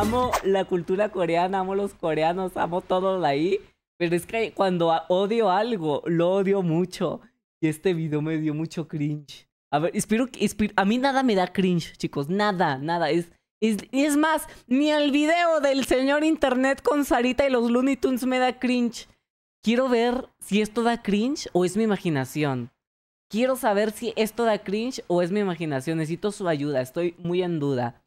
amo la cultura coreana, amo los coreanos, amo todo de ahí. Pero es que cuando odio algo, lo odio mucho. Y este video me dio mucho cringe. A ver, espero que... a mí nada me da cringe, chicos. Nada, nada. Es, es, es más, ni el video del señor internet con Sarita y los Looney Tunes me da cringe. Quiero ver si esto da cringe o es mi imaginación. Quiero saber si esto da cringe o es mi imaginación. Necesito su ayuda. Estoy muy en duda.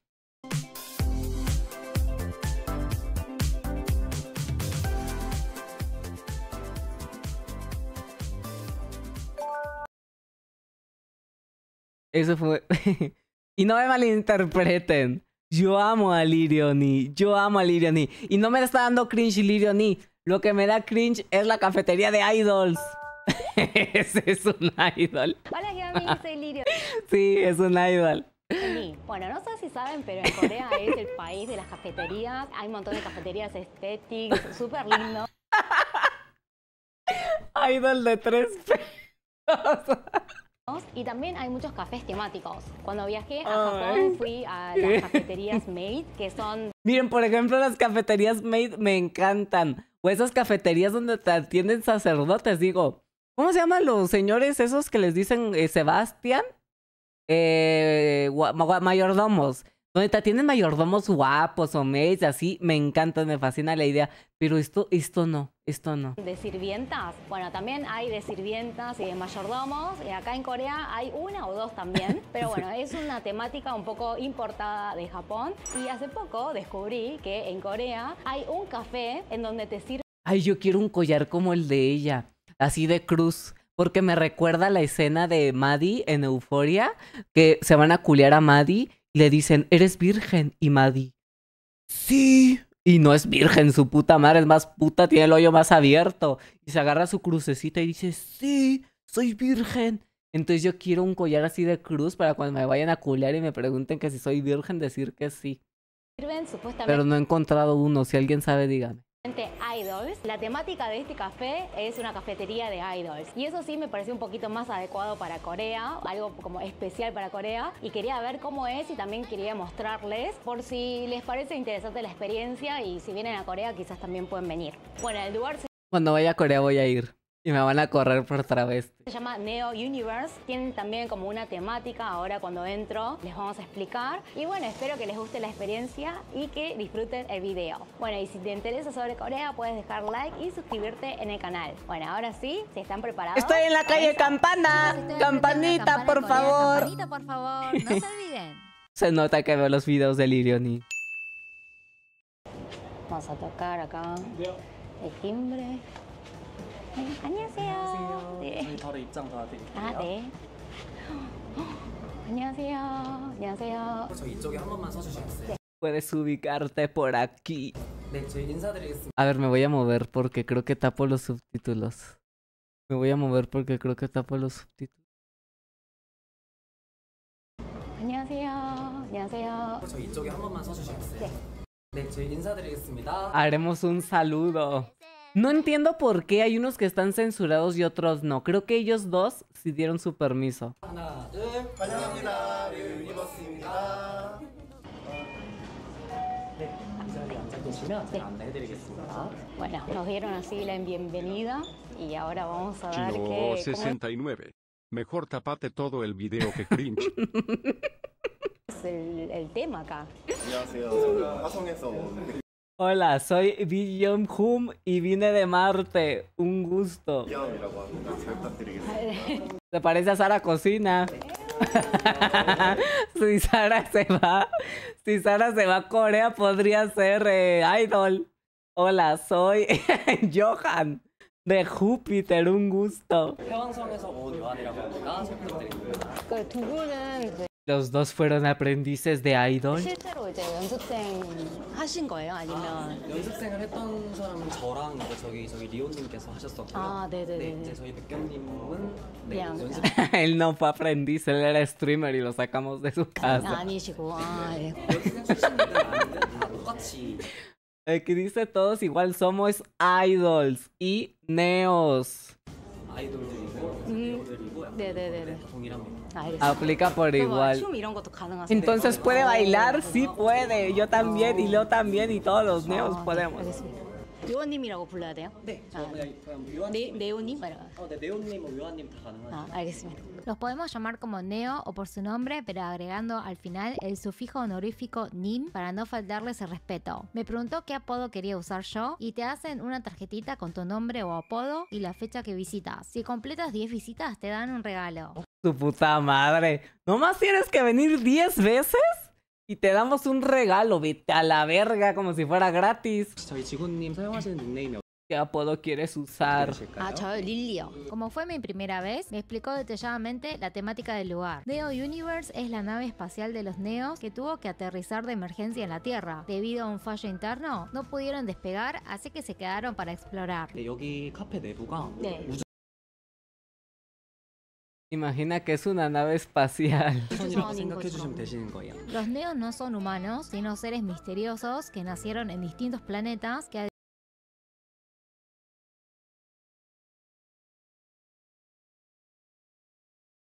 Eso fue. y no me malinterpreten. Yo amo a Lirioni. Yo amo a Lirioni. Y no me está dando cringe Lirioni. Lo que me da cringe es la cafetería de idols. Ese es un idol. sí, es un idol. Bueno, no sé si saben, pero en Corea es el país de las cafeterías. Hay un montón de cafeterías estéticas, súper lindo. Idol de tres y también hay muchos cafés temáticos. Cuando viajé a Japón fui a las cafeterías made que son... Miren, por ejemplo, las cafeterías made me encantan. O esas cafeterías donde te atienden sacerdotes, digo. ¿Cómo se llaman los señores esos que les dicen eh, Sebastián? Eh, mayordomos donde te atienden mayordomos guapos o maids, así, me encanta, me fascina la idea, pero esto, esto no, esto no. De sirvientas, bueno, también hay de sirvientas y de mayordomos, y acá en Corea hay una o dos también, pero bueno, es una temática un poco importada de Japón, y hace poco descubrí que en Corea hay un café en donde te sirven... Ay, yo quiero un collar como el de ella, así de cruz porque me recuerda la escena de Maddie en Euforia, que se van a culear a Maddie le dicen, eres virgen. Y Maddie, sí. Y no es virgen, su puta madre es más puta, tiene el hoyo más abierto. Y se agarra su crucecita y dice, sí, soy virgen. Entonces yo quiero un collar así de cruz para cuando me vayan a culear y me pregunten que si soy virgen, decir que sí. Pero no he encontrado uno, si alguien sabe, dígame. Idols. La temática de este café es una cafetería de idols. Y eso sí me pareció un poquito más adecuado para Corea, algo como especial para Corea. Y quería ver cómo es y también quería mostrarles por si les parece interesante la experiencia y si vienen a Corea quizás también pueden venir. Bueno, el lugar se... Cuando vaya a Corea voy a ir. Y me van a correr por vez. Se llama Neo Universe. Tienen también como una temática. Ahora cuando entro les vamos a explicar. Y bueno, espero que les guste la experiencia y que disfruten el video. Bueno, y si te interesa sobre Corea, puedes dejar like y suscribirte en el canal. Bueno, ahora sí, si están preparados. Estoy en la calle Campana. Campanita, por favor. Campanita, por favor. No se olviden. se nota que veo los videos de Lirioni. Vamos a tocar acá el timbre. 네, 안녕하세요. 안녕하세요. 네. 저희 바로 입장 도와드릴게요. 아, 네. 안녕하세요. 안녕하세요. 저 이쪽에 한 번만 서주시겠어요? 네. Puedes ubicarte por aquí. 네, 저희 인사드리겠습니다. A ver, me voy a mover porque creo que tapo los subtítulos. Me voy a mover porque creo que tapo los subtítulos. 안녕하세요. 안녕하세요. 저 이쪽에 한 번만 서주시겠어요? 네. 네, 저희 인사드리겠습니다. Haremos un saludo. No entiendo por qué hay unos que están censurados y otros no. Creo que ellos dos sí dieron su permiso. Bueno, nos dieron así la bienvenida y ahora vamos a ver qué... 69. Mejor tapate todo el video que cringe. Es el, el tema acá. Hola, soy Bill Hum y vine de Marte. Un gusto. ¿Te parece a Sara Cocina? si Sara se va, a Corea, podría ser eh, idol. Hola, soy Johan de Júpiter. Un gusto. Los dos fueron aprendices de idol. Él no fue aprendiz, él era streamer y lo sacamos de su casa. Eh, dice todos igual somos idols y neos. Aplica por igual. Entonces puede bailar, sí puede. Yo también y Leo también y todos los neos podemos. 요원님이라고 불러야 돼요? 네. 아, Los podemos llamar como Neo o por su nombre, pero agregando al final el sufijo honorífico nim para no faltarles el respeto. Me preguntó qué apodo quería usar yo y te hacen una tarjetita con tu nombre o apodo y la fecha que visitas. Si completas 10 visitas te dan un regalo. Tu puta madre. Nomás tienes que venir 10 veces y te damos un regalo, vete a la verga, como si fuera gratis. ¿Qué apodo quieres usar? Ah, chaval Lilio. Como fue mi primera vez, me explicó detalladamente la temática del lugar. Neo Universe es la nave espacial de los Neos que tuvo que aterrizar de emergencia en la Tierra. Debido a un fallo interno, no pudieron despegar, así que se quedaron para explorar. Imagina que es una nave espacial. Los neos no son humanos, sino seres misteriosos que nacieron en distintos planetas que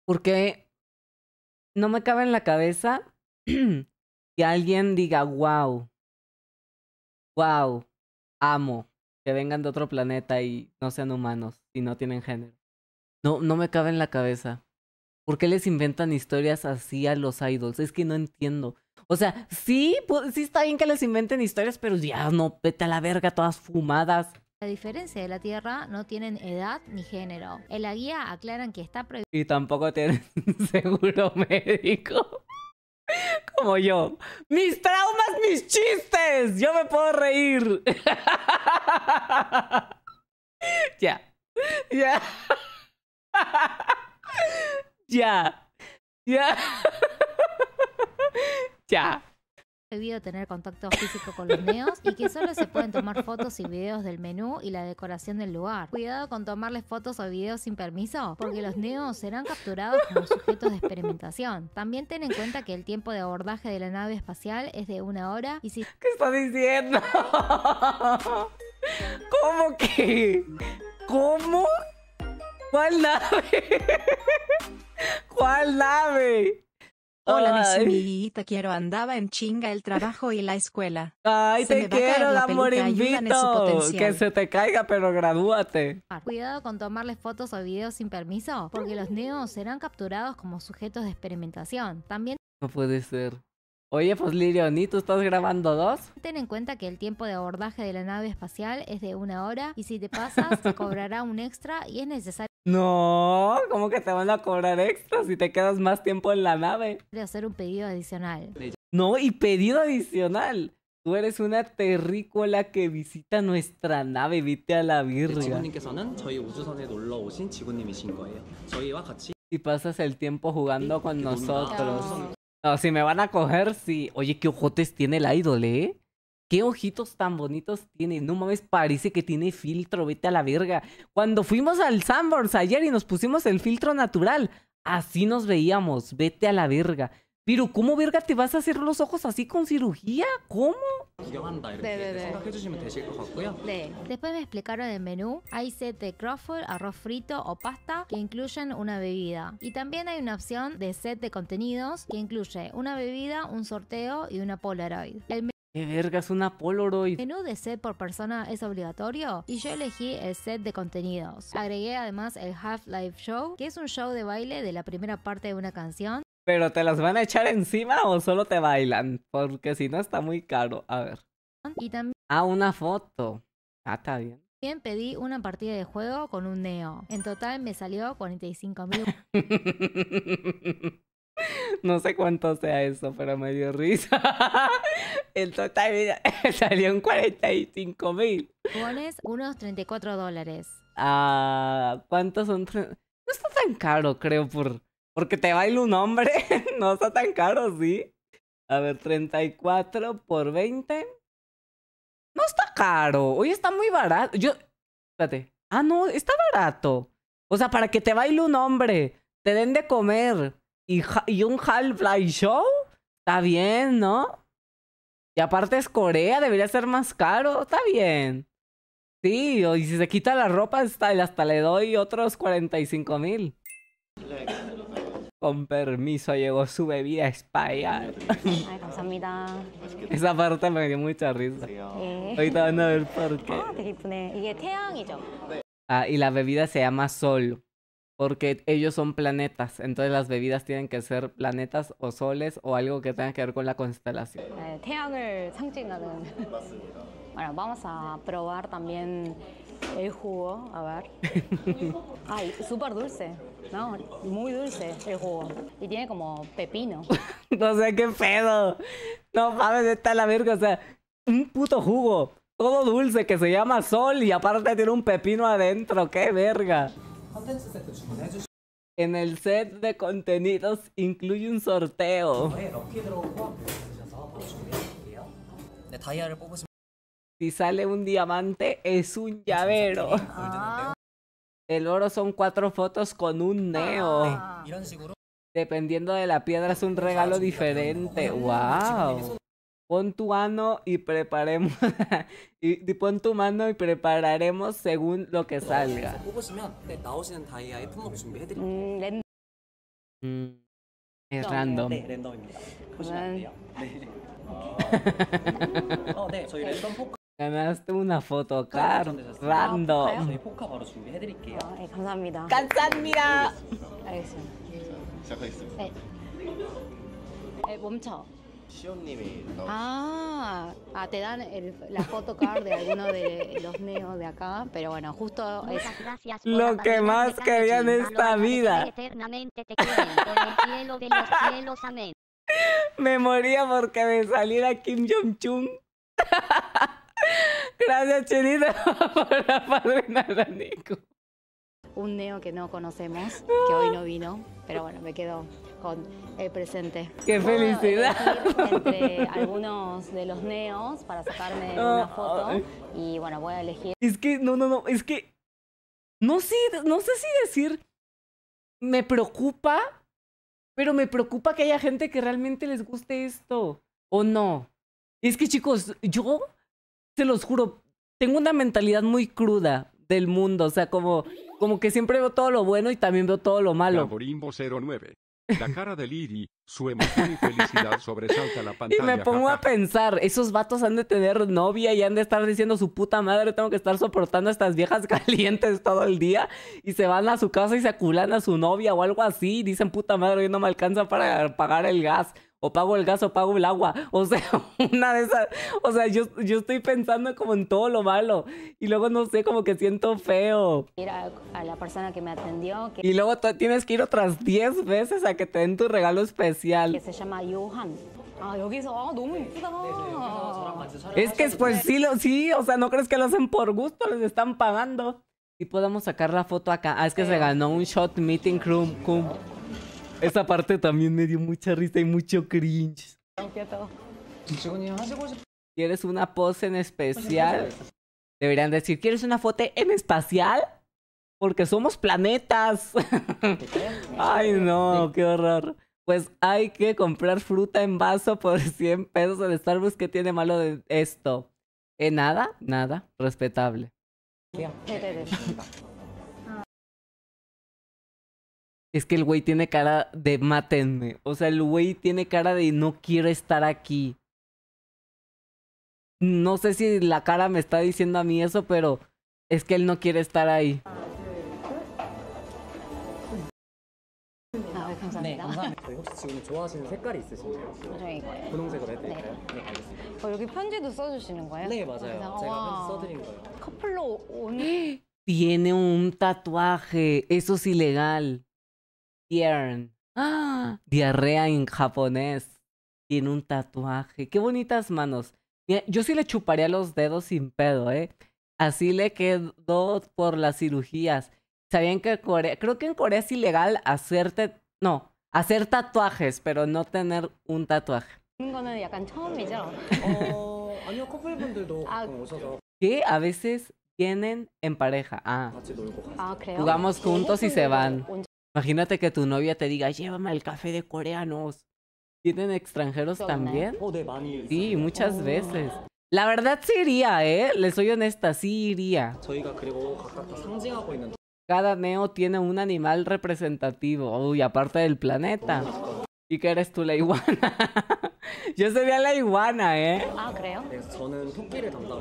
Porque no me cabe en la cabeza que alguien diga, wow, wow, amo que vengan de otro planeta y no sean humanos y no tienen género. No, no me cabe en la cabeza. ¿Por qué les inventan historias así a los idols? Es que no entiendo. O sea, sí, sí está bien que les inventen historias, pero ya no, vete a la verga, todas fumadas. La diferencia de la Tierra, no tienen edad ni género. En la guía aclaran que está prohibido. Y tampoco tienen seguro médico. Como yo. Mis traumas, mis chistes. Yo me puedo reír. ya. Ya. ya. Ya. ya. ...debido tener contacto físico con los neos y que solo se pueden tomar fotos y videos del menú y la decoración del lugar. Cuidado con tomarles fotos o videos sin permiso, porque los neos serán capturados como sujetos de experimentación. También ten en cuenta que el tiempo de abordaje de la nave espacial es de una hora y si. ¿Qué está diciendo? ¿Cómo que? ¿Cómo ¿Cuál nave? ¿Cuál nave? Hola, mi quiero andaba en chinga el trabajo y la escuela. Ay, te quiero, la amor, Que se te caiga, pero gradúate. Ah, cuidado con tomarles fotos o videos sin permiso, porque los neos serán capturados como sujetos de experimentación. También... No puede ser. Oye, pues Lirio, estás grabando dos? Ten en cuenta que el tiempo de abordaje de la nave espacial es de una hora y si te pasas se cobrará un extra y es necesario... No, ¿cómo que te van a cobrar extra si te quedas más tiempo en la nave? De hacer un pedido adicional. No, y pedido adicional. Tú eres una terrícola que visita nuestra nave, vete a la virga. Si pasas el tiempo jugando con nosotros. Ah. No, si me van a coger, si. Oye, qué ojotes tiene el idol, ¿eh? qué ojitos tan bonitos tiene. No mames, parece que tiene filtro, vete a la verga. Cuando fuimos al Sanborns ayer y nos pusimos el filtro natural, así nos veíamos, vete a la verga. Pero ¿cómo verga te vas a hacer los ojos así con cirugía? ¿Cómo? Después me explicaron el menú. Hay set de Crawford arroz frito o pasta que incluyen una bebida. Y también hay una opción de set de contenidos que incluye una bebida, un sorteo y una Polaroid. ¿Qué verga es una Polaroid? Menú de set por persona es obligatorio y yo elegí el set de contenidos. Agregué además el Half-Life Show, que es un show de baile de la primera parte de una canción. ¿Pero te las van a echar encima o solo te bailan? Porque si no está muy caro. A ver. Y también... Ah, una foto. Ah, está bien. También pedí una partida de juego con un Neo. En total me salió 45 mil. No sé cuánto sea eso, pero me dio risa. El total salió en 45 mil. Pones unos 34 dólares. Ah, ¿cuántos son? No está tan caro, creo, por... Porque te baila un hombre. No está tan caro, ¿sí? A ver, 34 por 20. No está caro. Hoy está muy barato. Yo... Espérate. Ah, no, está barato. O sea, para que te baile un hombre, te den de comer, y, un Half-Life Show, está bien, ¿no? Y aparte es Corea, debería ser más caro, está bien. Sí, y si se quita la ropa, hasta, le doy otros 45 mil. Con permiso, llegó su bebida a España. Esa parte me dio mucha risa. Ahorita van a ver por qué. Ah, ah y la bebida se llama Sol porque ellos son planetas, entonces las bebidas tienen que ser planetas o soles o algo que tenga que ver con la constelación. Bueno, vamos a probar también el jugo, a ver. Ay, súper dulce, ¿no? Muy dulce el jugo. Y tiene como pepino. no sé qué pedo. No mames, está la verga, o sea, un puto jugo. Todo dulce que se llama sol y aparte tiene un pepino adentro, qué verga. En el set de contenidos incluye un sorteo. Si sale un diamante, es un llavero. El oro son cuatro fotos con un neo. Dependiendo de la piedra, es un regalo diferente. ¡Wow! pon tu mano y preparemos y, pon tu mano y prepararemos según lo que salga. Mm, es random. Ganaste una foto, random. Ah, ah, te dan el- la photocard de alguno de los neos de acá, pero bueno, justo es... gracias. Lo que más querían quería en esta vida. Eternamente te quiero. el cielo de los cielos. Amén. Me moría porque me saliera Kim jong chung Gracias, Chinita, por la de Nico. un neo que no conocemos, que hoy no vino, pero bueno, me quedó con el eh, presente. ¡Qué felicidad! entre algunos de los neos para sacarme ah, una foto y bueno, voy a elegir. Es que, no, no, no, es que no sé, no sé si decir me preocupa, pero me preocupa que haya gente que realmente les guste esto o no. Es que chicos, yo se los juro, tengo una mentalidad muy cruda del mundo, o sea, como como que siempre veo todo lo bueno y también veo todo lo malo. 09. La cara de Liri, su emoción y felicidad sobresalta la pantalla. Y me pongo a pensar, esos vatos han de tener novia y han de estar diciendo su puta madre, tengo que estar soportando a estas viejas calientes todo el día y se van a su casa y se aculan a su novia o algo así dicen puta madre, hoy no me alcanza para pagar el gas o pago el gas o pago el agua. O sea, una de esas, o sea, yo, yo estoy pensando como en todo lo malo y luego no sé, como que siento feo. Ir a, la persona que me atendió. Y luego tienes que ir otras 10 veces a que te den tu regalo especial. Que se llama Johan. Ah, es que pues sí, lo, sí, o sea, no crees que lo hacen por gusto, les están pagando. Y podemos sacar la foto acá. Ah, es que se ganó un shot meeting room. Esa parte también me dio mucha risa y mucho cringe. ¿Quieres una pose en especial? Deberían decir, ¿quieres una foto en espacial? Porque somos planetas. Ay, no, qué horror. Pues hay que comprar fruta en vaso por 100 pesos en Starbucks. ¿Qué tiene malo de esto? En eh, nada, nada, respetable es que el güey tiene cara de mátenme. O sea, el güey tiene cara de no quiero estar aquí. No sé si la cara me está diciendo a mí eso, pero es que él no quiere estar ahí. Tiene un tatuaje, eso es ilegal. ¡Ah! Diarrea en japonés. Tiene un tatuaje. Qué bonitas manos. yo sí le chuparía los dedos sin pedo, ¿eh? Así le quedó por las cirugías. Sabían que Corea, creo que en Corea es ilegal hacerte, no, hacer tatuajes, pero no tener un tatuaje. que a veces vienen en pareja. Ah, jugamos juntos y se van. Imagínate que tu novia te diga, llévame al café de coreanos. ¿Tienen extranjeros también? Sí, muchas veces. Oh. La verdad sí iría, ¿eh? Les soy honesta, sí iría. Cada neo tiene un animal representativo. Uy, aparte del planeta y qué eres tú la iguana. Yo sería la iguana, ¿eh? Ah, creo.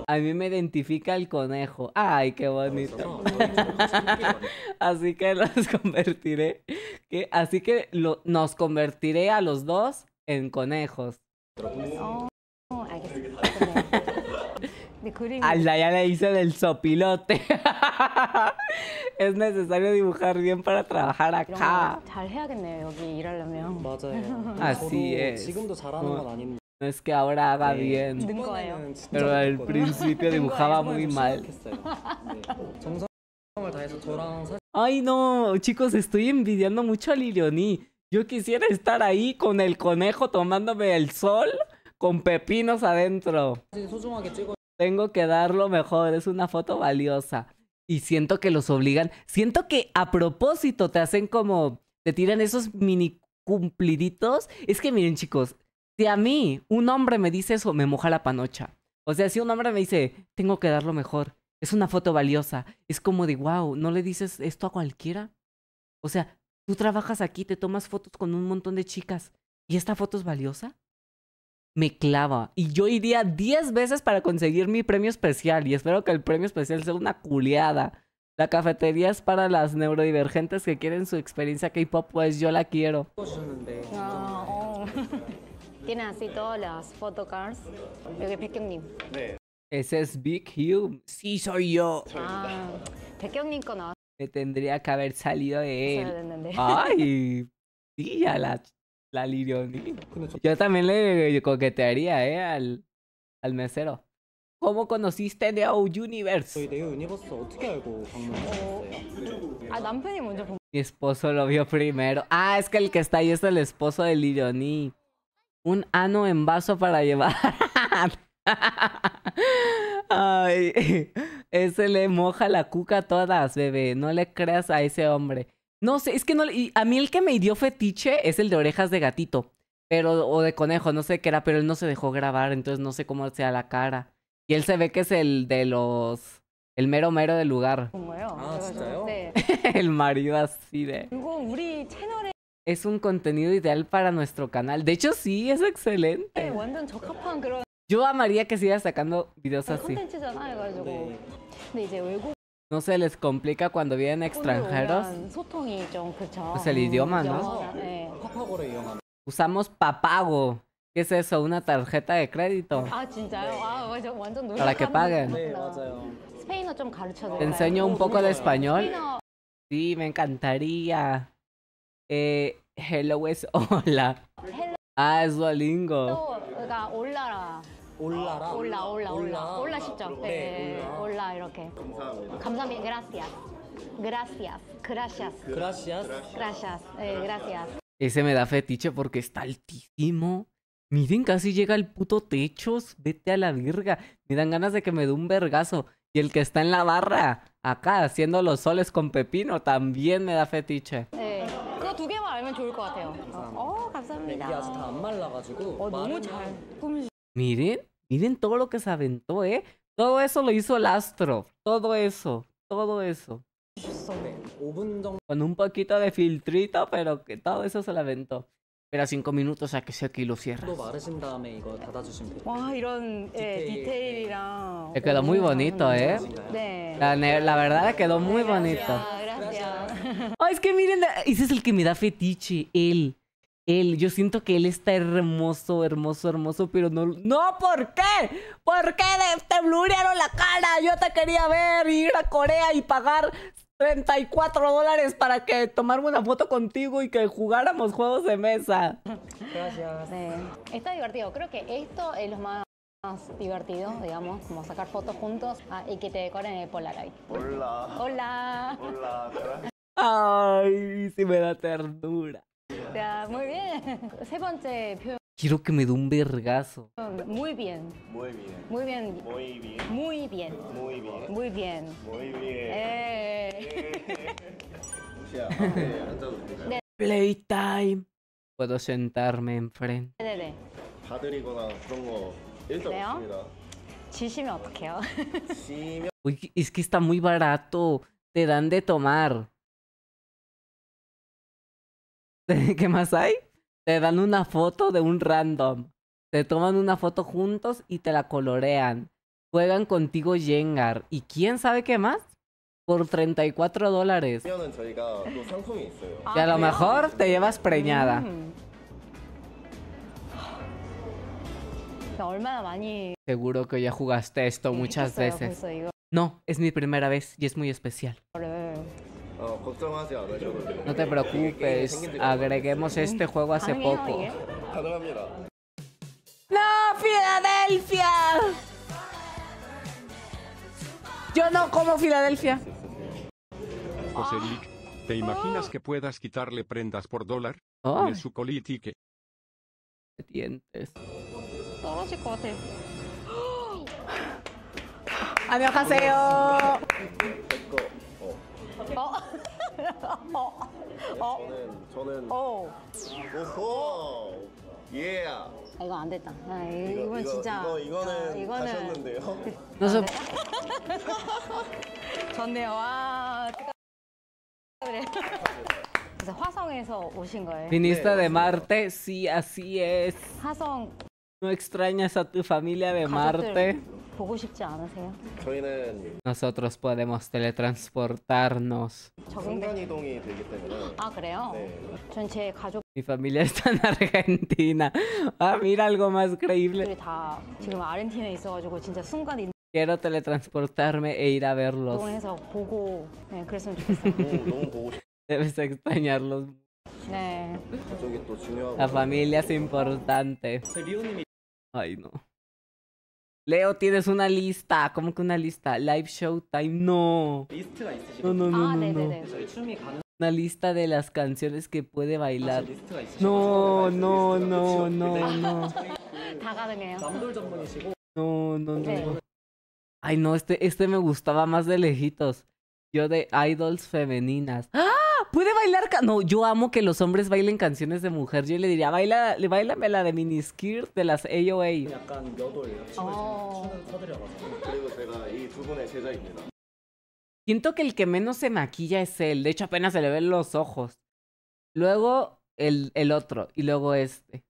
A mí me identifica el conejo. Ay, qué bonito. Así que los convertiré. Así que nos convertiré a los dos en conejos. Oh, ah, la ya le hice del sopilote. es necesario dibujar bien para trabajar acá. Así es. No, es que ahora haga bien, pero al principio dibujaba muy mal. Ay no, chicos, estoy envidiando mucho a Lilioni. Yo quisiera estar ahí con el conejo tomándome el sol con pepinos adentro. Tengo que dar lo mejor, es una foto valiosa. Y siento que los obligan. Siento que a propósito te hacen como. Te tiran esos mini cumpliditos. Es que miren, chicos. Si a mí un hombre me dice eso, me moja la panocha. O sea, si un hombre me dice, tengo que dar lo mejor. Es una foto valiosa. Es como de, wow, no le dices esto a cualquiera. O sea, tú trabajas aquí, te tomas fotos con un montón de chicas. ¿Y esta foto es valiosa? me clava. Y yo iría 10 veces para conseguir mi premio especial. Y espero que el premio especial sea una culeada. La cafetería es para las neurodivergentes que quieren su experiencia K-pop, pues yo la quiero. Tiene así todas las photocards. Ese es Big Hume Sí, soy yo. Ah, me tendría que haber salido de él. Ay, sí, ya la la Lirioni. Yo también le coquetearía, ¿eh? Al, al mesero. ¿Cómo conociste de Old Universe? Mi esposo lo vio primero. Ah, es que el que está ahí es el esposo de Lirioni. Un ano en vaso para llevar. Ay, ese le moja la cuca a todas, bebé. No le creas a ese hombre. No sé, es que no. Y a mí el que me dio fetiche es el de orejas de gatito. Pero, o de conejo, no sé qué era, pero él no se dejó grabar, entonces no sé cómo sea la cara. Y él se ve que es el de los. El mero mero del lugar. Ah, este, el marido así de. Es un contenido ideal para nuestro canal. De hecho, sí, es excelente. Eh, Yo amaría que siga sacando videos así no se les complica cuando vienen extranjeros. Pues el idioma, ¿no? Eh. Usamos papago. ¿Qué es eso? Una tarjeta de crédito. Ah, ah, ah, Para que paguen. ¿Te enseño un poco de español? Sí, me encantaría. Eh, hello es hola. Ah, es Duolingo. 올라라. 올라 올라 올라 올라시죠? 네, 올라. 올라 이렇게. 감사합니다. 감사합니다. Gracias. Gracias. Gracias. Gracias. Gracias. Eh, gracias. Ese me da fetiche porque está altísimo. Miren, casi llega al puto techo. Vete a la virga. Me dan ganas de que me dé un vergazo. Y el que está en la barra, acá, haciendo los soles con pepino, también me da fetiche. Eh. 두 개만 알면 좋을 것 같아요. 어, 감사합니다. 야, 다안 말라가지고. 어, 너무 잘 Miren, miren todo lo que se aventó, ¿eh? Todo eso lo hizo el astro. Todo eso, todo eso. Con un poquito de filtrito, pero que todo eso se lo aventó. Espera cinco minutos a que si aquí lo cierras. Se eh, quedó muy bonito, ¿eh? La, verdad quedó muy bonito. es que miren, ese es el que me da fetiche, él. Él, yo siento que él está hermoso, hermoso, hermoso, pero no... ¡No! ¿Por qué? ¿Por qué te blurearon la cara? Yo te quería ver, ir a Corea y pagar 34 dólares para que tomarme una foto contigo y que jugáramos juegos de mesa. Gracias. Está divertido. Creo que esto es lo más divertido, digamos, como sacar fotos juntos ah, y que te decoren el Polaroid. Hola. Hola. Hola. Ay, si me da ternura muy bien. Quiero que me dé un vergazo. Muy bien. Muy bien. Muy bien. Muy bien. Muy bien. Muy bien. Muy bien. Muy bien. Eh. Playtime. Puedo sentarme enfrente. Es que está muy barato. Te dan de tomar. ¿Qué más hay? Te dan una foto de un random. Te toman una foto juntos y te la colorean. Juegan contigo Jengar. ¿Y quién sabe qué más? Por 34 dólares. Y a lo ah, mejor te llevas preñada. Seguro que ya jugaste esto muchas veces. No, es mi primera vez y es muy especial. No te preocupes, agreguemos este juego hace poco. ¡No, Filadelfia! Yo no como Filadelfia. José Lick, ¿te imaginas que puedas quitarle prendas por dólar? en su colítique. Dientes. 떨어질 ¡Adiós! 안녕하세요. 저는 de Marte, sí, así es. No extrañas a tu familia de Marte. Nosotros podemos teletransportarnos. 이동이 되기 때문에 아 그래요? 네. Mi familia está en Argentina. A ah, mira algo más creíble. 지금 아르헨티나에 진짜 Quiero teletransportarme e ir a verlos. 보고 네, 그랬으면 좋겠어요. Debes extrañarlos. 네. La familia es importante. Ay, no. Leo, tienes una lista. ¿Cómo que una lista? Live show time? No, no, no. no, ah, Una lista de las canciones que puede bailar. No, no, no, no, no. No, no, no. Ay, no, este, este me gustaba más de lejitos. Yo de idols femeninas. ¡Ah! Puede bailar. No, yo amo que los hombres bailen canciones de mujer. Yo le diría, baila, bailame la de miniskirt de las AOA. Oh. Siento que el que menos se maquilla es él. De hecho, apenas se le ven los ojos. Luego el, el otro. Y luego este.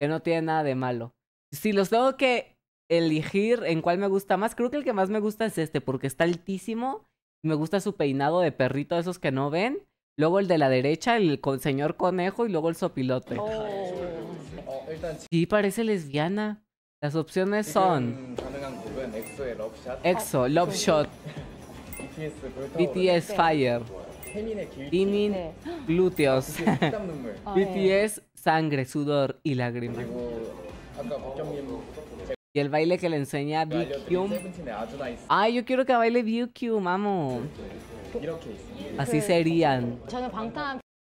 Que no tiene nada de malo. Si los tengo que elegir en cuál me gusta más, creo que el que más me gusta es este. Porque está altísimo. Me gusta su peinado de perrito, esos que no ven luego el de la derecha, el con señor conejo y luego el sopilote. Oh. Sí, parece lesbiana. Las opciones son EXO, Love Shot, BTS Fire, Jimin Glúteos, BTS Sangre, Sudor y Lágrimas. Y el baile que le enseña BQM. Ay, yo quiero que baile BQM, mamo. Así serían.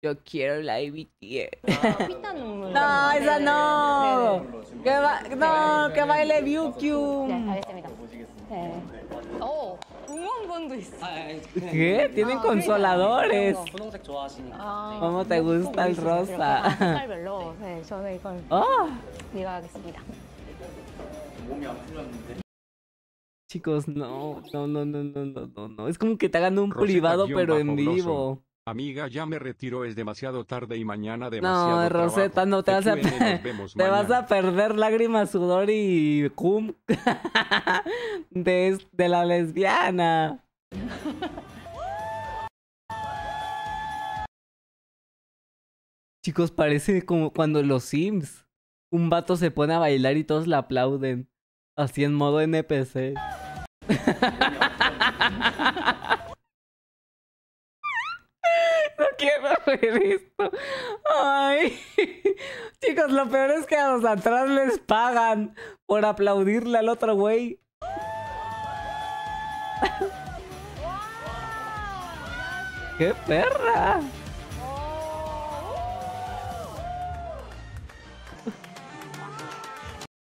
Yo quiero la Ivy. No, esa no. no, que baile 네, ¿Qué? Tienen consoladores. ¿Cómo te gusta el rosa? Chicos, no, no, no, no, no, no, no, Es como que te hagan un privado, pero en vivo. Amiga, ya me retiro, es demasiado tarde y mañana demasiado No, Rosetta, no te, vas a te vas a perder lágrimas, sudor y cum de, de la lesbiana. Chicos, parece como cuando los Sims. Un vato se pone a bailar y todos le aplauden. Así en modo NPC. No quiero ver esto. Ay. Chicos, lo peor es que a los atrás les pagan por aplaudirle al otro güey. ¡Qué perra!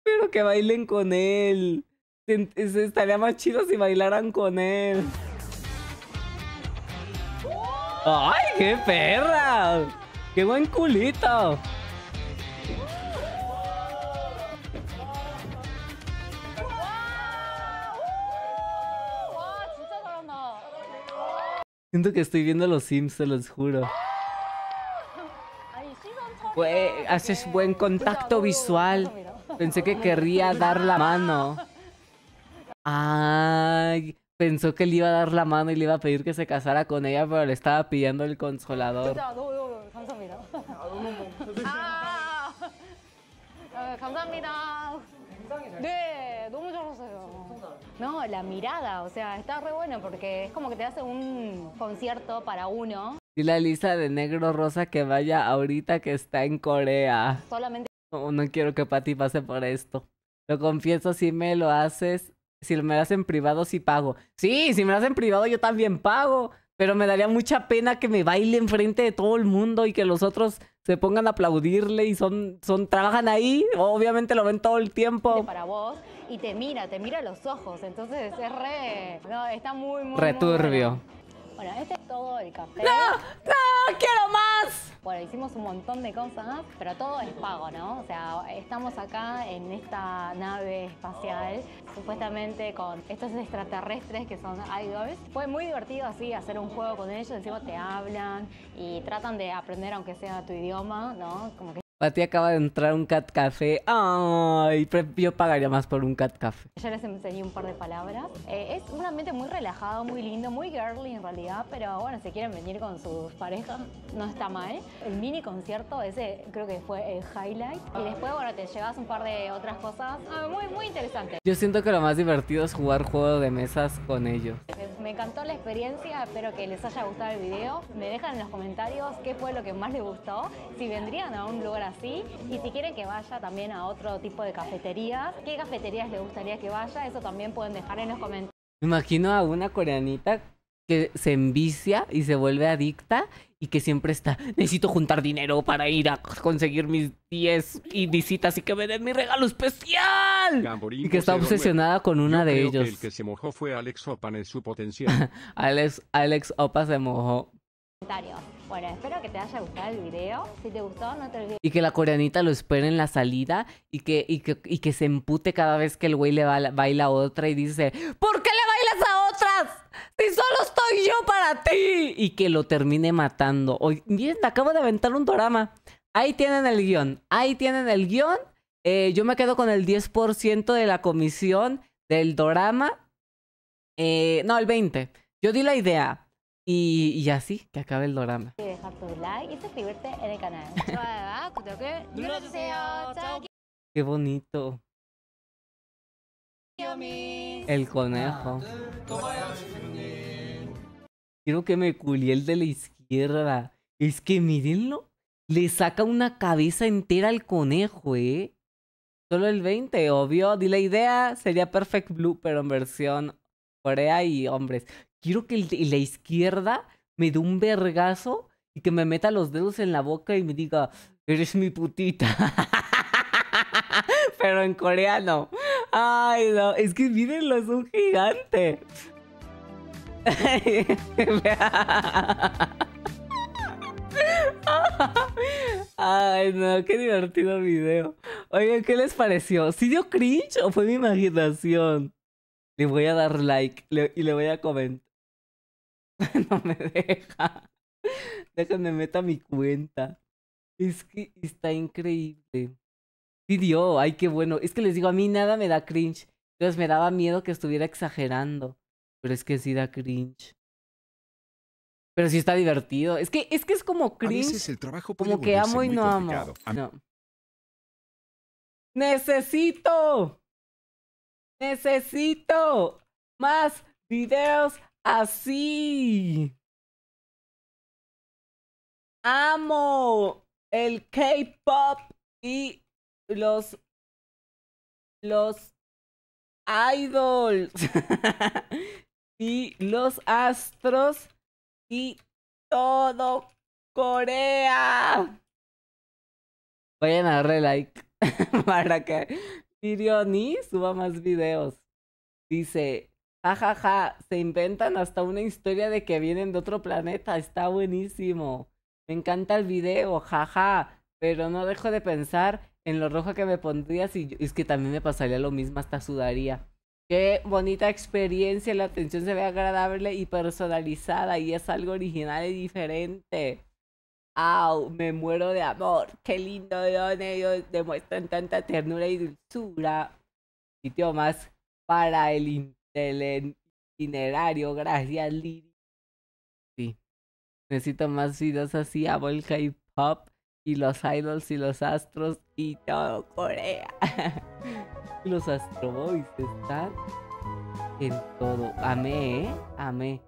Pero que bailen con él. Estaría más chido si bailaran con él. ¡Ay, qué perra! ¡Qué buen culito! Siento que estoy viendo los Sims, se los juro. haces buen contacto visual. Pensé que querría dar la mano. Ay, pensó que le iba a dar la mano y le iba a pedir que se casara con ella, pero le estaba pidiendo el consolador. No, la mirada, o sea, está re bueno porque es como que te hace un concierto para uno. Y la lista de negro rosa que vaya ahorita que está en Corea. Solamente no, no quiero que Pati pase por esto. Lo confieso, si me lo haces, si me lo hacen privado, si pago. Sí, si me lo hacen privado, yo también pago. Pero me daría mucha pena que me baile enfrente de todo el mundo y que los otros se pongan a aplaudirle y son, son, trabajan ahí. Obviamente lo ven todo el tiempo. Para vos y te mira, te mira a los ojos. Entonces es re. No, está muy, muy. Returbio. Bueno, este es todo el café. ¡No! ¡No! ¡Quiero más! Bueno, hicimos un montón de cosas, pero todo es pago, ¿no? O sea, estamos acá en esta nave espacial, supuestamente con estos extraterrestres que son idols. Fue muy divertido así hacer un juego con ellos, encima te hablan y tratan de aprender aunque sea tu idioma, ¿no? Como que ti acaba de entrar un cat café. Ay, yo pagaría más por un cat café. Ya les enseñé un par de palabras. Eh, es un ambiente muy relajado, muy lindo, muy girly en realidad, pero bueno, si quieren venir con sus parejas, no está mal. El mini concierto, ese creo que fue el highlight. Y después, bueno, te llevas un par de otras cosas ah, muy, muy interesante Yo siento que lo más divertido es jugar juego de mesas con ellos encantó la experiencia, espero que les haya gustado el video. Me dejan en los comentarios qué fue lo que más les gustó, si vendrían a un lugar así y si quieren que vaya también a otro tipo de cafeterías, qué cafeterías les gustaría que vaya, eso también pueden dejar en los comentarios. Me imagino a una coreanita se envicia y se vuelve adicta y que siempre está, necesito juntar dinero para ir a conseguir mis 10 y visitas y que me den mi regalo especial. y que está obsesionada con una de ellos. el que se mojó fue Alex en su potencial. Alex, Alex Opa se mojó. espero te haya Y que la coreanita lo espere en la salida y que, y que, se empute cada vez que el güey le baila, baila otra y dice, ¿por qué le bailas a si solo estoy yo para ti. Y que lo termine matando. Hoy miren, acabo de aventar un DORAMA Ahí tienen el guión. Ahí tienen el guión. Eh, yo me quedo con el 10% de la comisión del DORAMA Eh, no, el 20%. Yo di la idea. Y, así que acabe el DORAMA QUE Qué bonito. El conejo. Quiero que me culié el de la izquierda. Es que mirenlo Le saca una cabeza entera al conejo, ¿eh? Solo el 20, obvio. Di la idea. Sería Perfect Blue, pero en versión Corea y hombres. Quiero que el de la izquierda me dé un vergazo y que me meta los dedos en la boca y me diga, eres mi putita. pero en coreano. Ay, no, es que mírenlo, es un gigante. Ay, no, qué divertido video. Oigan, ¿qué les pareció? ¿Sí dio cringe o fue mi imaginación? Le voy a dar like y le voy a comentar. no me deja. Déjenme meta mi cuenta. Es que está increíble ay, qué bueno. Es que les digo, a mí nada me da cringe. Entonces me daba miedo que estuviera exagerando. Pero es que sí da cringe. Pero sí está divertido. Es que es, que es como cringe. como que amo y no amo. Necesito. Necesito más videos así. Amo el K-pop y los los idols y los astros y todo Corea. Vayan a darle like para que Sirioni suba más videos. Dice, jajaja, se inventan hasta una historia de que vienen de otro planeta. Está buenísimo. Me encanta el video, jaja. Pero no dejo de pensar en lo rojo que me pondrías y es que también me pasaría lo mismo, hasta sudaría. Qué bonita experiencia, la atención se ve agradable y personalizada y es algo original y diferente. ¡Au! Me muero de amor. Qué lindo, don ellos demuestran tanta ternura y dulzura. Sitio más para el, itinerario. Gracias, Lili. Sí. Necesito más videos así. Amo el hip pop y los idols y los astros y todo Corea. los Astroboys están en todo. Amé, ¿eh? Amé.